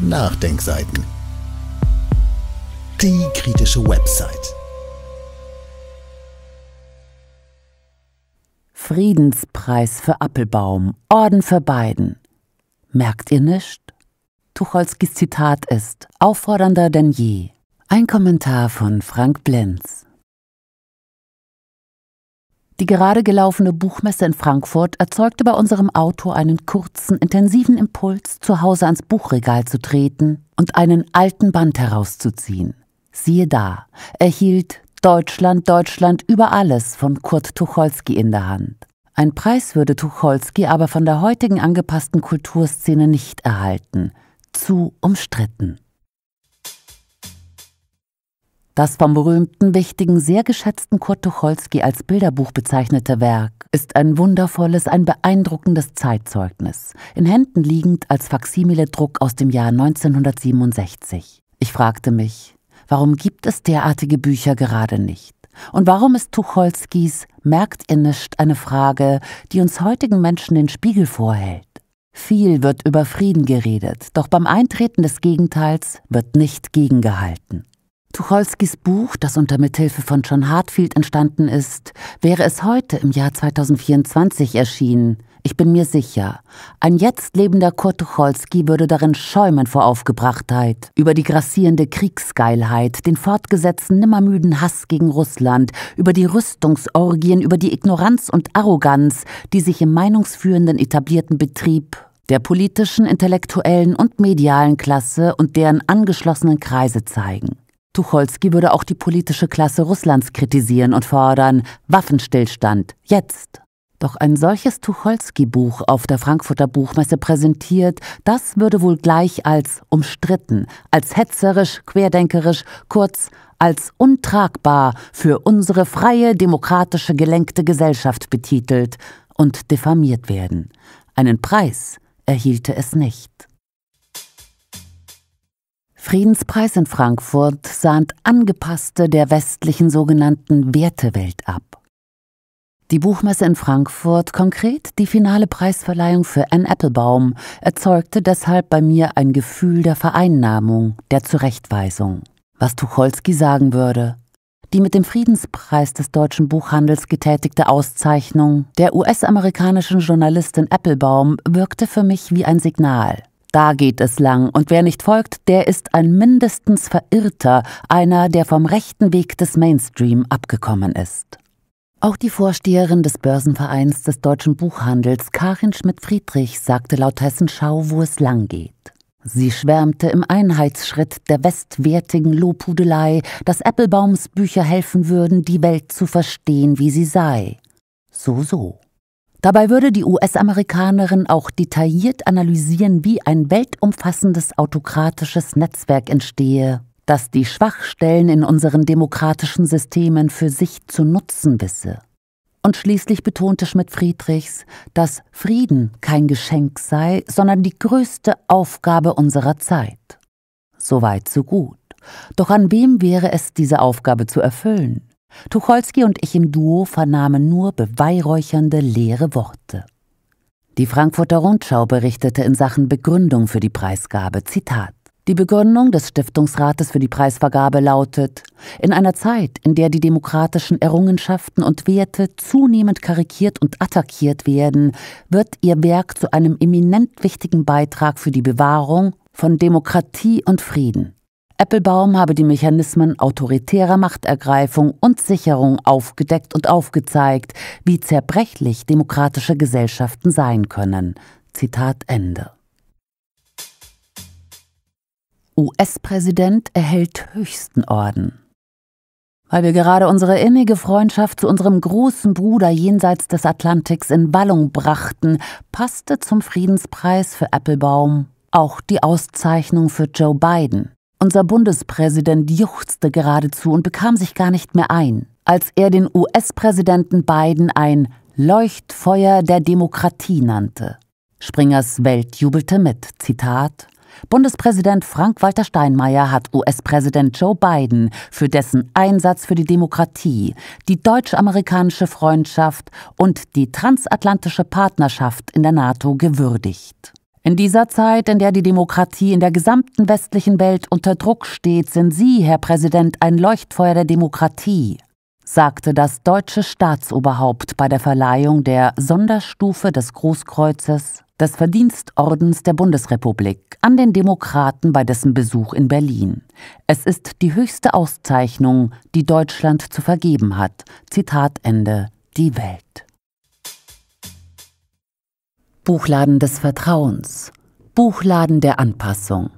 Nachdenkseiten. Die kritische Website. Friedenspreis für Appelbaum, Orden für beiden. Merkt ihr nicht? Tucholskis Zitat ist auffordernder denn je. Ein Kommentar von Frank Blenz. Die gerade gelaufene Buchmesse in Frankfurt erzeugte bei unserem Autor einen kurzen, intensiven Impuls, zu Hause ans Buchregal zu treten und einen alten Band herauszuziehen. Siehe da, er hielt Deutschland, Deutschland über alles von Kurt Tucholsky in der Hand. Ein Preis würde Tucholsky aber von der heutigen angepassten Kulturszene nicht erhalten. Zu umstritten. Das vom berühmten, wichtigen, sehr geschätzten Kurt Tucholsky als Bilderbuch bezeichnete Werk ist ein wundervolles, ein beeindruckendes Zeitzeugnis, in Händen liegend als Faksimile-Druck aus dem Jahr 1967. Ich fragte mich, warum gibt es derartige Bücher gerade nicht? Und warum ist Tucholskys Merkt ihr nicht eine Frage, die uns heutigen Menschen den Spiegel vorhält? Viel wird über Frieden geredet, doch beim Eintreten des Gegenteils wird nicht gegengehalten. Tucholskys Buch, das unter Mithilfe von John Hartfield entstanden ist, wäre es heute im Jahr 2024 erschienen. Ich bin mir sicher, ein jetzt lebender Kurt Tucholsky würde darin schäumen vor Aufgebrachtheit, über die grassierende Kriegsgeilheit, den fortgesetzten nimmermüden Hass gegen Russland, über die Rüstungsorgien, über die Ignoranz und Arroganz, die sich im meinungsführenden etablierten Betrieb der politischen, intellektuellen und medialen Klasse und deren angeschlossenen Kreise zeigen. Tucholsky würde auch die politische Klasse Russlands kritisieren und fordern Waffenstillstand jetzt. Doch ein solches Tucholsky-Buch auf der Frankfurter Buchmesse präsentiert, das würde wohl gleich als umstritten, als hetzerisch, querdenkerisch, kurz als untragbar für unsere freie, demokratische, gelenkte Gesellschaft betitelt und diffamiert werden. Einen Preis erhielte es nicht. Friedenspreis in Frankfurt sahnt Angepasste der westlichen sogenannten Wertewelt ab. Die Buchmesse in Frankfurt, konkret die finale Preisverleihung für Ann Applebaum, erzeugte deshalb bei mir ein Gefühl der Vereinnahmung, der Zurechtweisung. Was Tucholsky sagen würde, die mit dem Friedenspreis des deutschen Buchhandels getätigte Auszeichnung der US-amerikanischen Journalistin Applebaum wirkte für mich wie ein Signal. Da geht es lang, und wer nicht folgt, der ist ein mindestens Verirrter, einer, der vom rechten Weg des Mainstream abgekommen ist. Auch die Vorsteherin des Börsenvereins des deutschen Buchhandels, Karin Schmidt-Friedrich, sagte laut Hessenschau, wo es lang geht. Sie schwärmte im Einheitsschritt der westwertigen Lobhudelei, dass Applebaums Bücher helfen würden, die Welt zu verstehen, wie sie sei. So, so. Dabei würde die US-Amerikanerin auch detailliert analysieren, wie ein weltumfassendes autokratisches Netzwerk entstehe, das die Schwachstellen in unseren demokratischen Systemen für sich zu nutzen wisse. Und schließlich betonte Schmidt-Friedrichs, dass Frieden kein Geschenk sei, sondern die größte Aufgabe unserer Zeit. Soweit so gut. Doch an wem wäre es, diese Aufgabe zu erfüllen? Tucholsky und ich im Duo vernahmen nur beweihräuchernde leere Worte. Die Frankfurter Rundschau berichtete in Sachen Begründung für die Preisgabe, Zitat, die Begründung des Stiftungsrates für die Preisvergabe lautet, in einer Zeit, in der die demokratischen Errungenschaften und Werte zunehmend karikiert und attackiert werden, wird ihr Werk zu einem eminent wichtigen Beitrag für die Bewahrung von Demokratie und Frieden, Applebaum habe die Mechanismen autoritärer Machtergreifung und Sicherung aufgedeckt und aufgezeigt, wie zerbrechlich demokratische Gesellschaften sein können. Zitat Ende. US-Präsident erhält höchsten Orden. Weil wir gerade unsere innige Freundschaft zu unserem großen Bruder jenseits des Atlantiks in Wallung brachten, passte zum Friedenspreis für Applebaum auch die Auszeichnung für Joe Biden. Unser Bundespräsident juchzte geradezu und bekam sich gar nicht mehr ein, als er den US-Präsidenten Biden ein Leuchtfeuer der Demokratie nannte. Springers Welt jubelte mit. Zitat Bundespräsident Frank-Walter Steinmeier hat US-Präsident Joe Biden für dessen Einsatz für die Demokratie, die deutsch-amerikanische Freundschaft und die transatlantische Partnerschaft in der NATO gewürdigt. In dieser Zeit, in der die Demokratie in der gesamten westlichen Welt unter Druck steht, sind Sie, Herr Präsident, ein Leuchtfeuer der Demokratie, sagte das deutsche Staatsoberhaupt bei der Verleihung der Sonderstufe des Großkreuzes des Verdienstordens der Bundesrepublik an den Demokraten bei dessen Besuch in Berlin. Es ist die höchste Auszeichnung, die Deutschland zu vergeben hat. Zitat Ende. Die Welt. Buchladen des Vertrauens, Buchladen der Anpassung.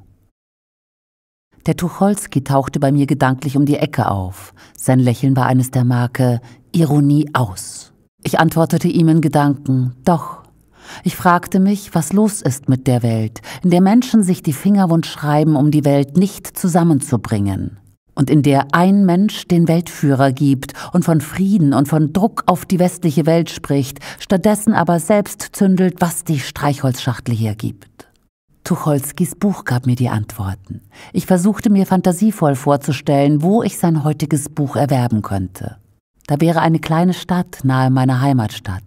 Der Tucholsky tauchte bei mir gedanklich um die Ecke auf. Sein Lächeln war eines der Marke Ironie aus. Ich antwortete ihm in Gedanken, doch. Ich fragte mich, was los ist mit der Welt, in der Menschen sich die Finger schreiben, um die Welt nicht zusammenzubringen und in der ein Mensch den Weltführer gibt und von Frieden und von Druck auf die westliche Welt spricht, stattdessen aber selbst zündelt, was die Streichholzschachtel hergibt. Tucholskis Buch gab mir die Antworten. Ich versuchte mir fantasievoll vorzustellen, wo ich sein heutiges Buch erwerben könnte. Da wäre eine kleine Stadt nahe meiner Heimatstadt.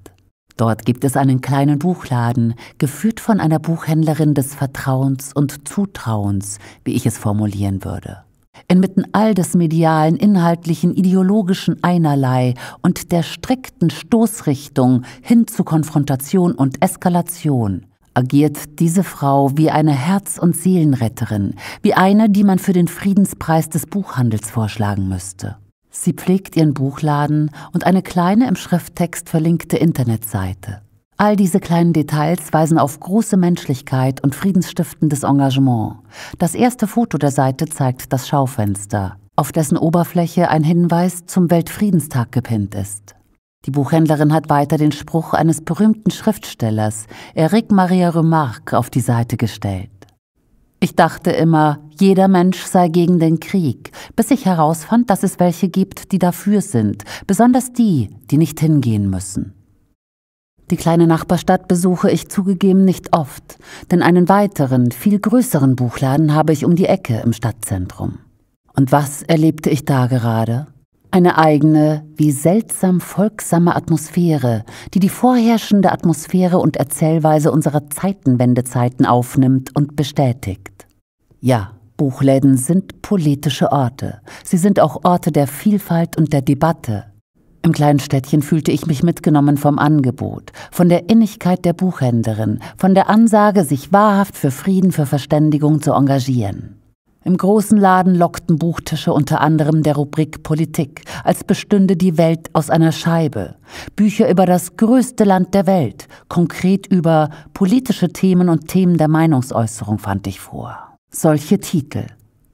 Dort gibt es einen kleinen Buchladen, geführt von einer Buchhändlerin des Vertrauens und Zutrauens, wie ich es formulieren würde. Inmitten all des medialen, inhaltlichen, ideologischen Einerlei und der strikten Stoßrichtung hin zu Konfrontation und Eskalation agiert diese Frau wie eine Herz- und Seelenretterin, wie eine, die man für den Friedenspreis des Buchhandels vorschlagen müsste. Sie pflegt ihren Buchladen und eine kleine im Schrifttext verlinkte Internetseite. All diese kleinen Details weisen auf große Menschlichkeit und friedensstiftendes Engagement. Das erste Foto der Seite zeigt das Schaufenster, auf dessen Oberfläche ein Hinweis zum Weltfriedenstag gepinnt ist. Die Buchhändlerin hat weiter den Spruch eines berühmten Schriftstellers, Eric Maria Remarque, auf die Seite gestellt. Ich dachte immer, jeder Mensch sei gegen den Krieg, bis ich herausfand, dass es welche gibt, die dafür sind, besonders die, die nicht hingehen müssen. Die kleine Nachbarstadt besuche ich zugegeben nicht oft, denn einen weiteren, viel größeren Buchladen habe ich um die Ecke im Stadtzentrum. Und was erlebte ich da gerade? Eine eigene, wie seltsam folgsame Atmosphäre, die die vorherrschende Atmosphäre und Erzählweise unserer Zeitenwendezeiten aufnimmt und bestätigt. Ja, Buchläden sind politische Orte. Sie sind auch Orte der Vielfalt und der Debatte, im kleinen Städtchen fühlte ich mich mitgenommen vom Angebot, von der Innigkeit der Buchhändlerin, von der Ansage, sich wahrhaft für Frieden, für Verständigung zu engagieren. Im großen Laden lockten Buchtische unter anderem der Rubrik Politik, als bestünde die Welt aus einer Scheibe. Bücher über das größte Land der Welt, konkret über politische Themen und Themen der Meinungsäußerung fand ich vor. Solche Titel.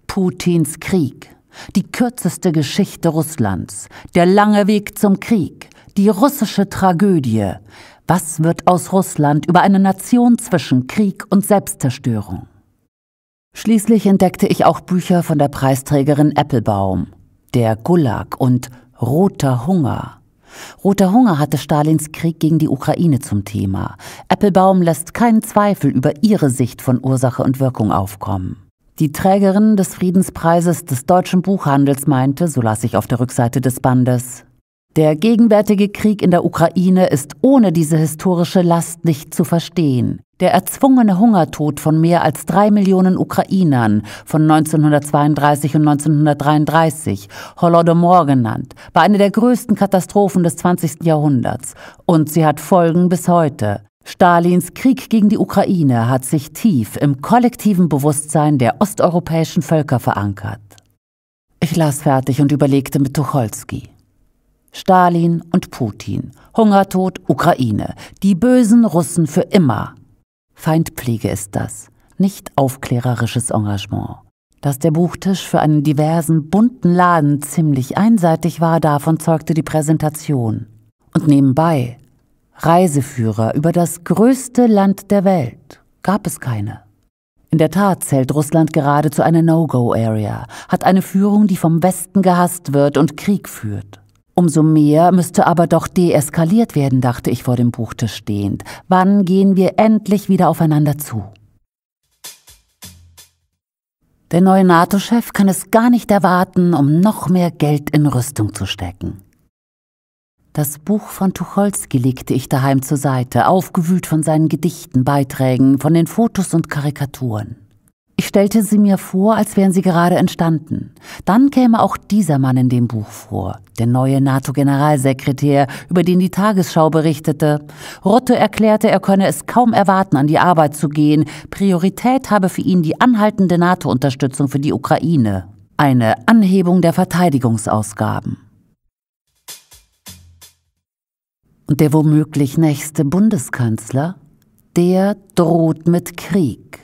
Putins Krieg, die kürzeste Geschichte Russlands, der lange Weg zum Krieg, die russische Tragödie. Was wird aus Russland über eine Nation zwischen Krieg und Selbstzerstörung? Schließlich entdeckte ich auch Bücher von der Preisträgerin Applebaum, der Gulag und Roter Hunger. Roter Hunger hatte Stalins Krieg gegen die Ukraine zum Thema. Applebaum lässt keinen Zweifel über ihre Sicht von Ursache und Wirkung aufkommen. Die Trägerin des Friedenspreises des deutschen Buchhandels meinte, so las ich auf der Rückseite des Bandes, der gegenwärtige Krieg in der Ukraine ist ohne diese historische Last nicht zu verstehen. Der erzwungene Hungertod von mehr als drei Millionen Ukrainern von 1932 und 1933, Holodomor genannt, war eine der größten Katastrophen des 20. Jahrhunderts und sie hat Folgen bis heute. Stalins Krieg gegen die Ukraine hat sich tief im kollektiven Bewusstsein der osteuropäischen Völker verankert. Ich las fertig und überlegte mit Tucholsky. Stalin und Putin, Hungertod, Ukraine, die bösen Russen für immer. Feindpflege ist das, nicht aufklärerisches Engagement. Dass der Buchtisch für einen diversen, bunten Laden ziemlich einseitig war, davon zeugte die Präsentation. Und nebenbei Reiseführer über das größte Land der Welt gab es keine. In der Tat zählt Russland gerade zu einer No-Go-Area, hat eine Führung, die vom Westen gehasst wird und Krieg führt. Umso mehr müsste aber doch deeskaliert werden, dachte ich vor dem Buchtisch stehend. Wann gehen wir endlich wieder aufeinander zu? Der neue NATO-Chef kann es gar nicht erwarten, um noch mehr Geld in Rüstung zu stecken. Das Buch von Tucholsky legte ich daheim zur Seite, aufgewühlt von seinen Gedichten, Beiträgen, von den Fotos und Karikaturen. Ich stellte sie mir vor, als wären sie gerade entstanden. Dann käme auch dieser Mann in dem Buch vor, der neue NATO-Generalsekretär, über den die Tagesschau berichtete. Rotte erklärte, er könne es kaum erwarten, an die Arbeit zu gehen. Priorität habe für ihn die anhaltende NATO-Unterstützung für die Ukraine. Eine Anhebung der Verteidigungsausgaben. Und der womöglich nächste Bundeskanzler, der droht mit Krieg.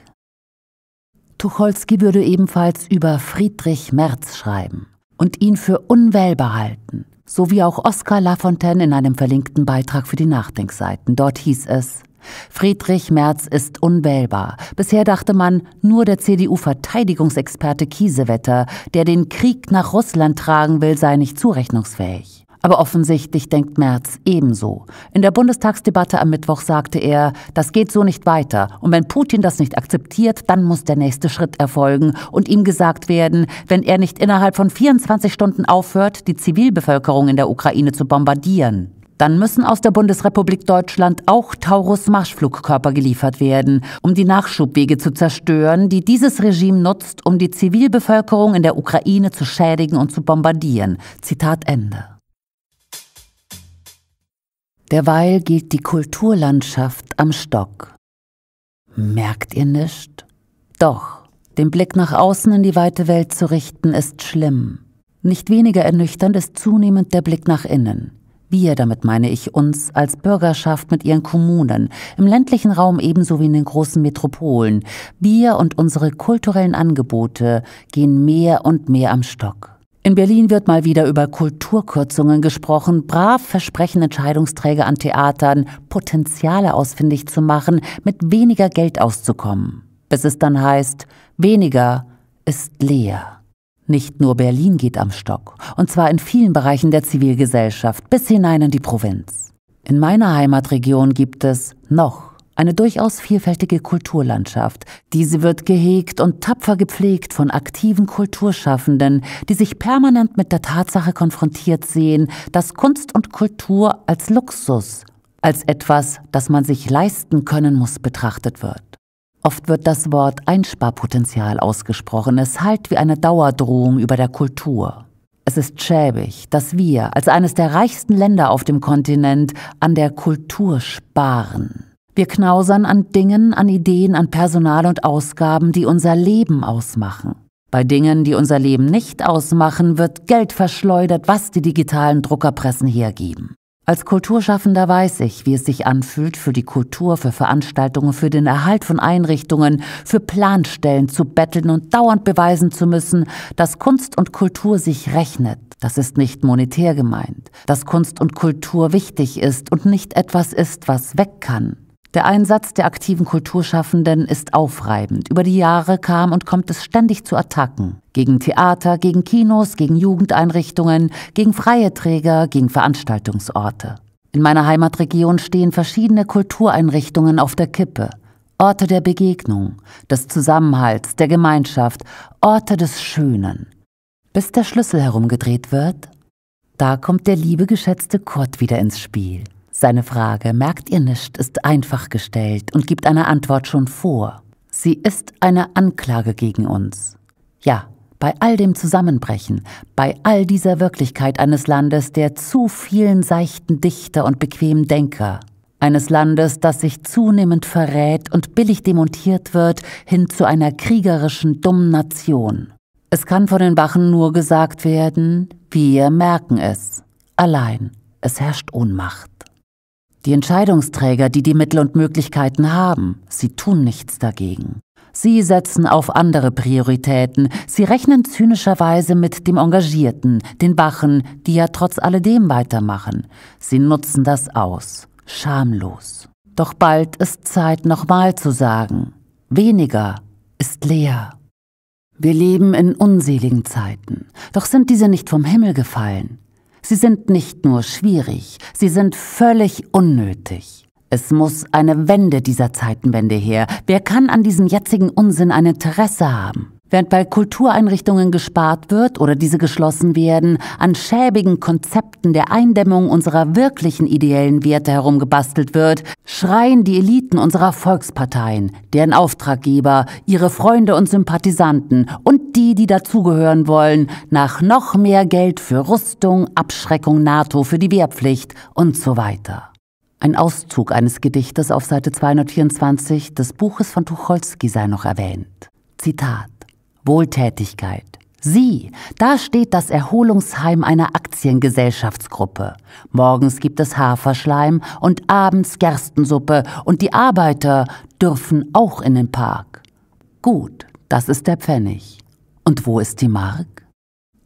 Tucholsky würde ebenfalls über Friedrich Merz schreiben und ihn für unwählbar halten, so wie auch Oskar Lafontaine in einem verlinkten Beitrag für die Nachdenkseiten. Dort hieß es, Friedrich Merz ist unwählbar. Bisher dachte man, nur der CDU-Verteidigungsexperte Kiesewetter, der den Krieg nach Russland tragen will, sei nicht zurechnungsfähig. Aber offensichtlich denkt Merz ebenso. In der Bundestagsdebatte am Mittwoch sagte er, das geht so nicht weiter. Und wenn Putin das nicht akzeptiert, dann muss der nächste Schritt erfolgen und ihm gesagt werden, wenn er nicht innerhalb von 24 Stunden aufhört, die Zivilbevölkerung in der Ukraine zu bombardieren. Dann müssen aus der Bundesrepublik Deutschland auch Taurus-Marschflugkörper geliefert werden, um die Nachschubwege zu zerstören, die dieses Regime nutzt, um die Zivilbevölkerung in der Ukraine zu schädigen und zu bombardieren. Zitat Ende. Derweil geht die Kulturlandschaft am Stock. Merkt ihr nicht? Doch, den Blick nach außen in die weite Welt zu richten, ist schlimm. Nicht weniger ernüchternd ist zunehmend der Blick nach innen. Wir, damit meine ich uns als Bürgerschaft mit ihren Kommunen, im ländlichen Raum ebenso wie in den großen Metropolen. Wir und unsere kulturellen Angebote gehen mehr und mehr am Stock. In Berlin wird mal wieder über Kulturkürzungen gesprochen. Brav versprechen Entscheidungsträger an Theatern, Potenziale ausfindig zu machen, mit weniger Geld auszukommen. Bis es dann heißt, weniger ist leer. Nicht nur Berlin geht am Stock, und zwar in vielen Bereichen der Zivilgesellschaft, bis hinein in die Provinz. In meiner Heimatregion gibt es noch eine durchaus vielfältige Kulturlandschaft. Diese wird gehegt und tapfer gepflegt von aktiven Kulturschaffenden, die sich permanent mit der Tatsache konfrontiert sehen, dass Kunst und Kultur als Luxus, als etwas, das man sich leisten können muss, betrachtet wird. Oft wird das Wort Einsparpotenzial ausgesprochen. Es halt wie eine Dauerdrohung über der Kultur. Es ist schäbig, dass wir als eines der reichsten Länder auf dem Kontinent an der Kultur sparen. Wir knausern an Dingen, an Ideen, an Personal und Ausgaben, die unser Leben ausmachen. Bei Dingen, die unser Leben nicht ausmachen, wird Geld verschleudert, was die digitalen Druckerpressen hergeben. Als Kulturschaffender weiß ich, wie es sich anfühlt, für die Kultur, für Veranstaltungen, für den Erhalt von Einrichtungen, für Planstellen zu betteln und dauernd beweisen zu müssen, dass Kunst und Kultur sich rechnet. Das ist nicht monetär gemeint, dass Kunst und Kultur wichtig ist und nicht etwas ist, was weg kann. Der Einsatz der aktiven Kulturschaffenden ist aufreibend. Über die Jahre kam und kommt es ständig zu Attacken. Gegen Theater, gegen Kinos, gegen Jugendeinrichtungen, gegen freie Träger, gegen Veranstaltungsorte. In meiner Heimatregion stehen verschiedene Kultureinrichtungen auf der Kippe. Orte der Begegnung, des Zusammenhalts, der Gemeinschaft, Orte des Schönen. Bis der Schlüssel herumgedreht wird, da kommt der liebe geschätzte Kurt wieder ins Spiel. Seine Frage, merkt ihr nicht, ist einfach gestellt und gibt eine Antwort schon vor. Sie ist eine Anklage gegen uns. Ja, bei all dem Zusammenbrechen, bei all dieser Wirklichkeit eines Landes der zu vielen seichten Dichter und bequemen Denker, eines Landes, das sich zunehmend verrät und billig demontiert wird hin zu einer kriegerischen, dummen Nation. Es kann von den Wachen nur gesagt werden, wir merken es. Allein, es herrscht Ohnmacht. Die Entscheidungsträger, die die Mittel und Möglichkeiten haben, sie tun nichts dagegen. Sie setzen auf andere Prioritäten, sie rechnen zynischerweise mit dem Engagierten, den Bachen, die ja trotz alledem weitermachen. Sie nutzen das aus, schamlos. Doch bald ist Zeit, nochmal zu sagen, weniger ist leer. Wir leben in unseligen Zeiten, doch sind diese nicht vom Himmel gefallen. Sie sind nicht nur schwierig, sie sind völlig unnötig. Es muss eine Wende dieser Zeitenwende her. Wer kann an diesem jetzigen Unsinn ein Interesse haben? Während bei Kultureinrichtungen gespart wird oder diese geschlossen werden, an schäbigen Konzepten der Eindämmung unserer wirklichen ideellen Werte herumgebastelt wird, schreien die Eliten unserer Volksparteien, deren Auftraggeber, ihre Freunde und Sympathisanten und die, die dazugehören wollen, nach noch mehr Geld für Rüstung, Abschreckung NATO, für die Wehrpflicht und so weiter. Ein Auszug eines Gedichtes auf Seite 224 des Buches von Tucholsky sei noch erwähnt. Zitat Wohltätigkeit. Sie, da steht das Erholungsheim einer Aktiengesellschaftsgruppe. Morgens gibt es Haferschleim und abends Gerstensuppe und die Arbeiter dürfen auch in den Park. Gut, das ist der Pfennig. Und wo ist die Mark?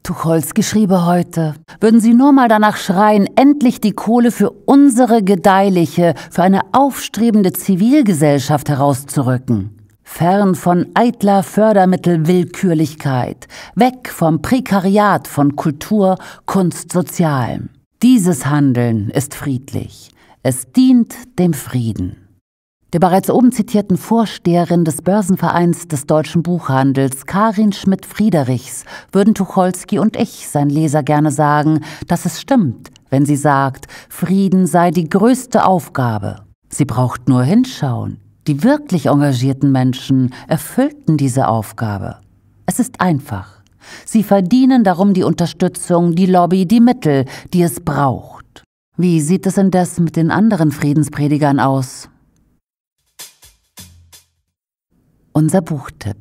Tucholsky schrieb heute, würden Sie nur mal danach schreien, endlich die Kohle für unsere gedeihliche, für eine aufstrebende Zivilgesellschaft herauszurücken. Fern von eitler Fördermittelwillkürlichkeit, weg vom Prekariat von Kultur, Kunst, Sozialem. Dieses Handeln ist friedlich. Es dient dem Frieden. Der bereits oben zitierten Vorsteherin des Börsenvereins des deutschen Buchhandels, Karin Schmidt-Friederichs, würden Tucholsky und ich, sein Leser, gerne sagen, dass es stimmt, wenn sie sagt, Frieden sei die größte Aufgabe. Sie braucht nur hinschauen. Die wirklich engagierten Menschen erfüllten diese Aufgabe. Es ist einfach. Sie verdienen darum die Unterstützung, die Lobby, die Mittel, die es braucht. Wie sieht es indes mit den anderen Friedenspredigern aus? Unser Buchtipp.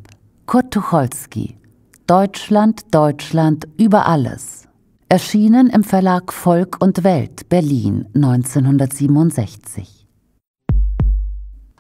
Kurt Tucholsky. Deutschland, Deutschland über alles. Erschienen im Verlag Volk und Welt, Berlin 1967.